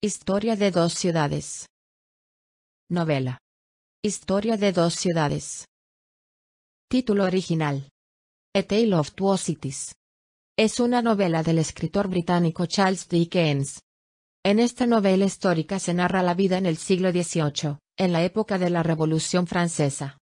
Historia de dos ciudades. Novela. Historia de dos ciudades. Título original. A Tale of Two Cities. Es una novela del escritor británico Charles Dickens. En esta novela histórica se narra la vida en el siglo XVIII, en la época de la Revolución Francesa.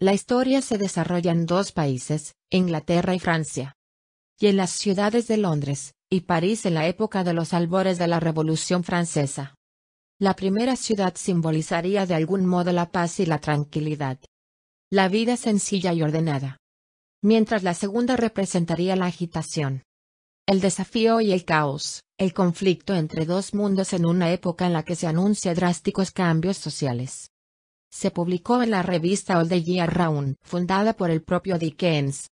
La historia se desarrolla en dos países, Inglaterra y Francia. Y en las ciudades de Londres, y París en la época de los albores de la Revolución Francesa. La primera ciudad simbolizaría de algún modo la paz y la tranquilidad. La vida sencilla y ordenada. Mientras la segunda representaría la agitación. El desafío y el caos, el conflicto entre dos mundos en una época en la que se anuncian drásticos cambios sociales. Se publicó en la revista All the Year fundada por el propio Dickens,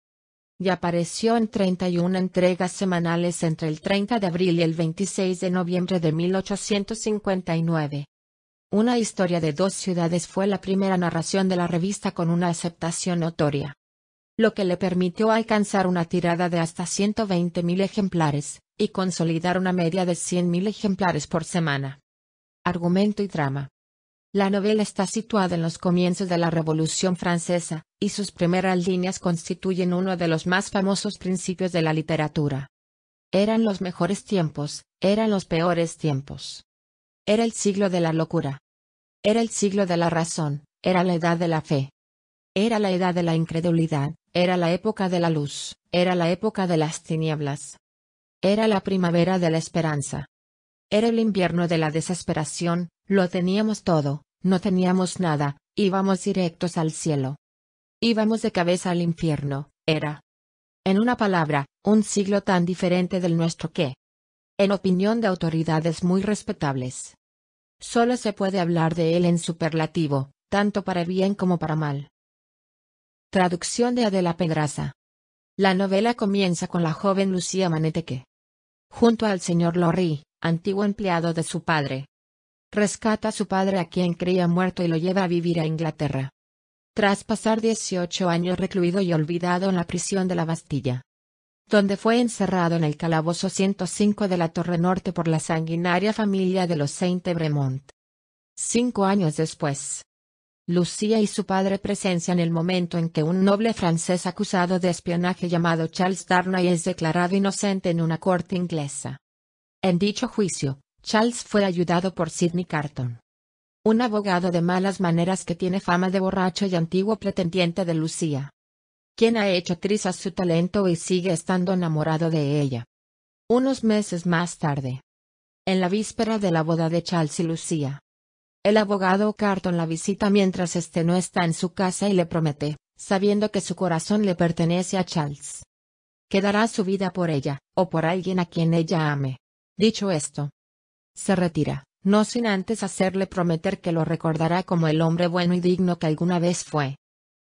y apareció en 31 entregas semanales entre el 30 de abril y el 26 de noviembre de 1859. Una historia de dos ciudades fue la primera narración de la revista con una aceptación notoria. Lo que le permitió alcanzar una tirada de hasta 120.000 ejemplares, y consolidar una media de 100.000 ejemplares por semana. Argumento y drama la novela está situada en los comienzos de la Revolución Francesa, y sus primeras líneas constituyen uno de los más famosos principios de la literatura. Eran los mejores tiempos, eran los peores tiempos. Era el siglo de la locura. Era el siglo de la razón, era la edad de la fe. Era la edad de la incredulidad, era la época de la luz, era la época de las tinieblas. Era la primavera de la esperanza. Era el invierno de la desesperación, lo teníamos todo, no teníamos nada, íbamos directos al cielo. Íbamos de cabeza al infierno, era. En una palabra, un siglo tan diferente del nuestro que, en opinión de autoridades muy respetables, solo se puede hablar de él en superlativo, tanto para bien como para mal. Traducción de Adela Pedraza. La novela comienza con la joven Lucía Maneteque. junto al señor Lorry, antiguo empleado de su padre, Rescata a su padre a quien creía muerto y lo lleva a vivir a Inglaterra. Tras pasar 18 años recluido y olvidado en la prisión de la Bastilla, donde fue encerrado en el calabozo 105 de la Torre Norte por la sanguinaria familia de los Saint-Bremont. Cinco años después, Lucía y su padre presencian el momento en que un noble francés acusado de espionaje llamado Charles Darnay es declarado inocente en una corte inglesa. En dicho juicio, Charles fue ayudado por Sidney Carton. Un abogado de malas maneras que tiene fama de borracho y antiguo pretendiente de Lucía. Quien ha hecho trizas su talento y sigue estando enamorado de ella. Unos meses más tarde. En la víspera de la boda de Charles y Lucía. El abogado Carton la visita mientras este no está en su casa y le promete, sabiendo que su corazón le pertenece a Charles. dará su vida por ella, o por alguien a quien ella ame. Dicho esto, se retira, no sin antes hacerle prometer que lo recordará como el hombre bueno y digno que alguna vez fue.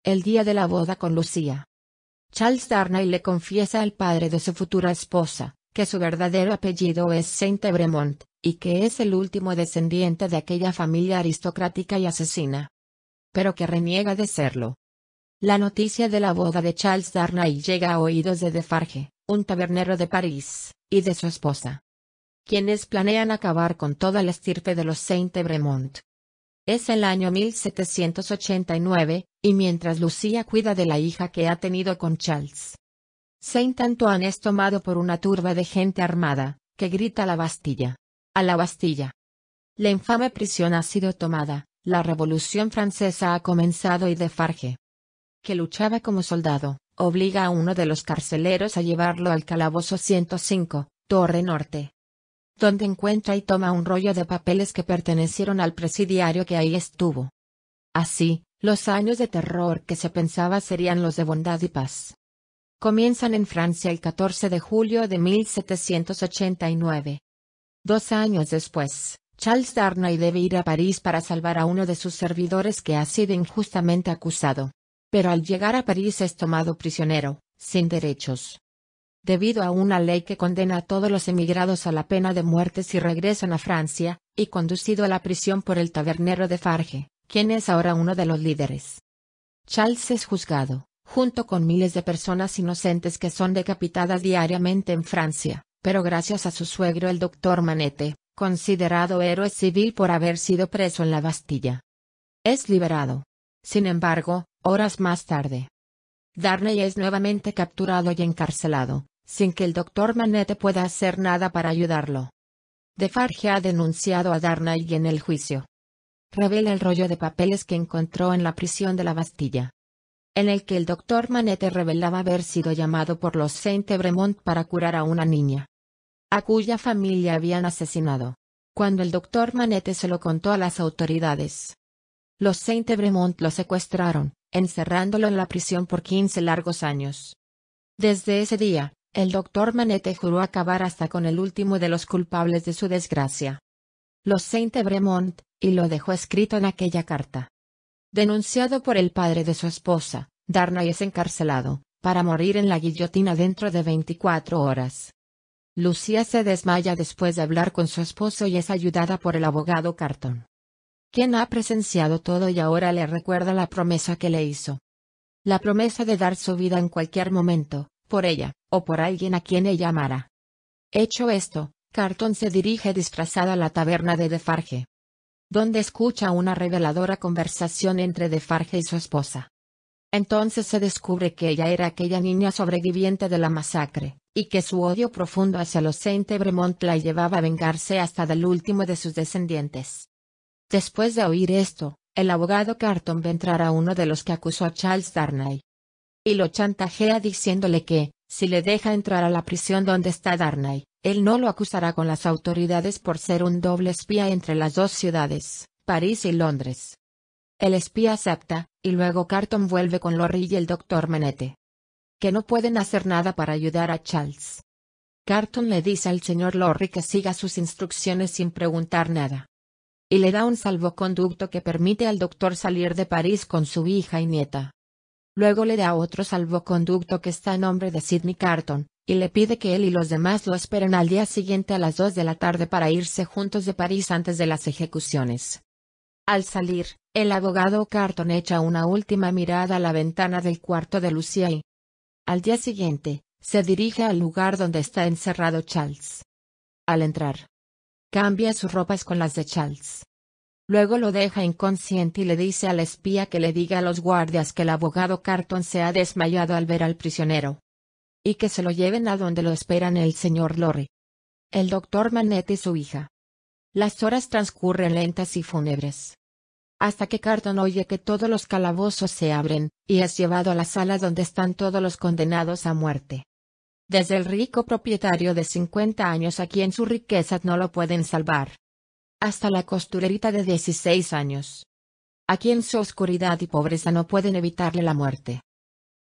El día de la boda con Lucía. Charles Darnay le confiesa al padre de su futura esposa, que su verdadero apellido es Saint ebremont y que es el último descendiente de aquella familia aristocrática y asesina. Pero que reniega de serlo. La noticia de la boda de Charles Darnay llega a oídos de Defarge, un tabernero de París, y de su esposa, quienes planean acabar con toda la estirpe de los saint ebremont Es el año 1789, y mientras Lucía cuida de la hija que ha tenido con Charles. Saint-Antoine es tomado por una turba de gente armada, que grita a la Bastilla. A la Bastilla. La infame prisión ha sido tomada, la Revolución Francesa ha comenzado y Defarge, que luchaba como soldado, obliga a uno de los carceleros a llevarlo al calabozo 105, Torre Norte, donde encuentra y toma un rollo de papeles que pertenecieron al presidiario que ahí estuvo. Así, los años de terror que se pensaba serían los de bondad y paz. Comienzan en Francia el 14 de julio de 1789. Dos años después, Charles Darnay debe ir a París para salvar a uno de sus servidores que ha sido injustamente acusado. Pero al llegar a París es tomado prisionero, sin derechos, debido a una ley que condena a todos los emigrados a la pena de muerte si regresan a Francia, y conducido a la prisión por el tabernero de Farge, quien es ahora uno de los líderes. Charles es juzgado, junto con miles de personas inocentes que son decapitadas diariamente en Francia, pero gracias a su suegro el doctor Manete, considerado héroe civil por haber sido preso en la Bastilla. Es liberado. Sin embargo, horas más tarde. Darnay es nuevamente capturado y encarcelado, sin que el doctor Manete pueda hacer nada para ayudarlo. Defarge ha denunciado a Darnay en el juicio. Revela el rollo de papeles que encontró en la prisión de la Bastilla. En el que el doctor Manete revelaba haber sido llamado por los saint ebremont para curar a una niña. A cuya familia habían asesinado. Cuando el doctor Manete se lo contó a las autoridades. Los saint ebremont lo secuestraron, encerrándolo en la prisión por 15 largos años. Desde ese día, el doctor Manete juró acabar hasta con el último de los culpables de su desgracia. Los saint Bremont y lo dejó escrito en aquella carta. Denunciado por el padre de su esposa, Darnay es encarcelado, para morir en la guillotina dentro de 24 horas. Lucía se desmaya después de hablar con su esposo y es ayudada por el abogado Carton. Quien ha presenciado todo y ahora le recuerda la promesa que le hizo. La promesa de dar su vida en cualquier momento, por ella o por alguien a quien ella amara. Hecho esto, Carton se dirige disfrazada a la taberna de Defarge, donde escucha una reveladora conversación entre Defarge y su esposa. Entonces se descubre que ella era aquella niña sobreviviente de la masacre, y que su odio profundo hacia los Saint Bremont la llevaba a vengarse hasta del último de sus descendientes. Después de oír esto, el abogado Carton entrar a uno de los que acusó a Charles Darnay. Y lo chantajea diciéndole que, si le deja entrar a la prisión donde está Darnay, él no lo acusará con las autoridades por ser un doble espía entre las dos ciudades, París y Londres. El espía acepta, y luego Carton vuelve con Lorry y el doctor Menete. Que no pueden hacer nada para ayudar a Charles. Carton le dice al señor Lorry que siga sus instrucciones sin preguntar nada. Y le da un salvoconducto que permite al doctor salir de París con su hija y nieta. Luego le da otro salvoconducto que está a nombre de Sidney Carton, y le pide que él y los demás lo esperen al día siguiente a las 2 de la tarde para irse juntos de París antes de las ejecuciones. Al salir, el abogado Carton echa una última mirada a la ventana del cuarto de Lucía y, al día siguiente, se dirige al lugar donde está encerrado Charles. Al entrar, cambia sus ropas con las de Charles. Luego lo deja inconsciente y le dice al espía que le diga a los guardias que el abogado Carton se ha desmayado al ver al prisionero. Y que se lo lleven a donde lo esperan el señor Lorry. El doctor Manette y su hija. Las horas transcurren lentas y fúnebres. Hasta que Carton oye que todos los calabozos se abren, y es llevado a la sala donde están todos los condenados a muerte. Desde el rico propietario de 50 años a quien sus riquezas no lo pueden salvar hasta la costurerita de 16 años. a quien su oscuridad y pobreza no pueden evitarle la muerte.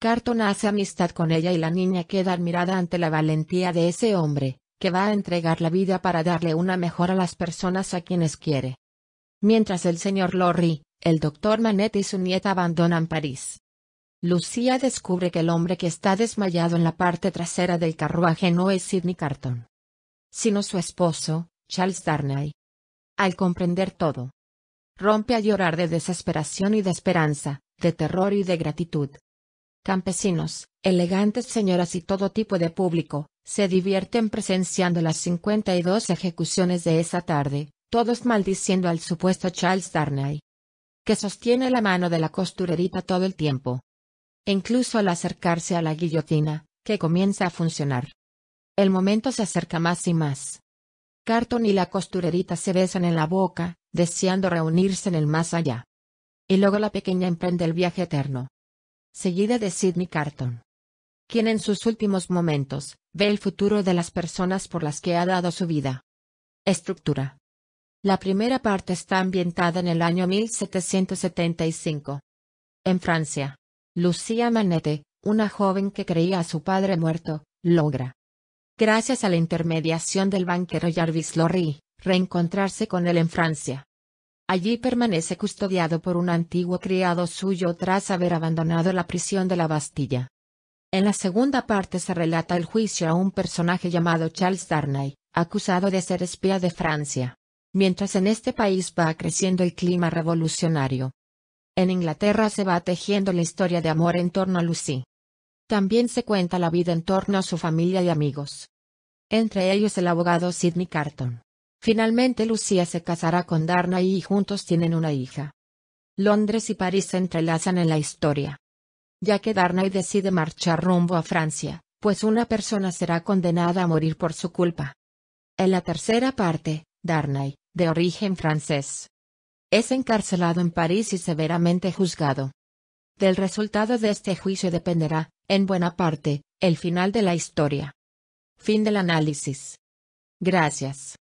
Carton hace amistad con ella y la niña queda admirada ante la valentía de ese hombre, que va a entregar la vida para darle una mejor a las personas a quienes quiere. Mientras el señor Lorry, el doctor Manette y su nieta abandonan París. Lucía descubre que el hombre que está desmayado en la parte trasera del carruaje no es Sidney Carton, sino su esposo, Charles Darnay al comprender todo. Rompe a llorar de desesperación y de esperanza, de terror y de gratitud. Campesinos, elegantes señoras y todo tipo de público, se divierten presenciando las 52 ejecuciones de esa tarde, todos maldiciendo al supuesto Charles Darnay, que sostiene la mano de la costurerita todo el tiempo. E incluso al acercarse a la guillotina, que comienza a funcionar. El momento se acerca más y más. Carton y la costurerita se besan en la boca, deseando reunirse en el más allá. Y luego la pequeña emprende el viaje eterno. Seguida de Sidney Carton. Quien en sus últimos momentos, ve el futuro de las personas por las que ha dado su vida. Estructura. La primera parte está ambientada en el año 1775. En Francia. Lucía Manette, una joven que creía a su padre muerto, logra, gracias a la intermediación del banquero Jarvis Lorry, reencontrarse con él en Francia. Allí permanece custodiado por un antiguo criado suyo tras haber abandonado la prisión de la Bastilla. En la segunda parte se relata el juicio a un personaje llamado Charles Darnay, acusado de ser espía de Francia. Mientras en este país va creciendo el clima revolucionario. En Inglaterra se va tejiendo la historia de amor en torno a Lucy. También se cuenta la vida en torno a su familia y amigos. Entre ellos el abogado Sidney Carton. Finalmente Lucía se casará con Darnay y juntos tienen una hija. Londres y París se entrelazan en la historia. Ya que Darnay decide marchar rumbo a Francia, pues una persona será condenada a morir por su culpa. En la tercera parte, Darnay, de origen francés, es encarcelado en París y severamente juzgado. Del resultado de este juicio dependerá, en buena parte, el final de la historia. Fin del análisis. Gracias.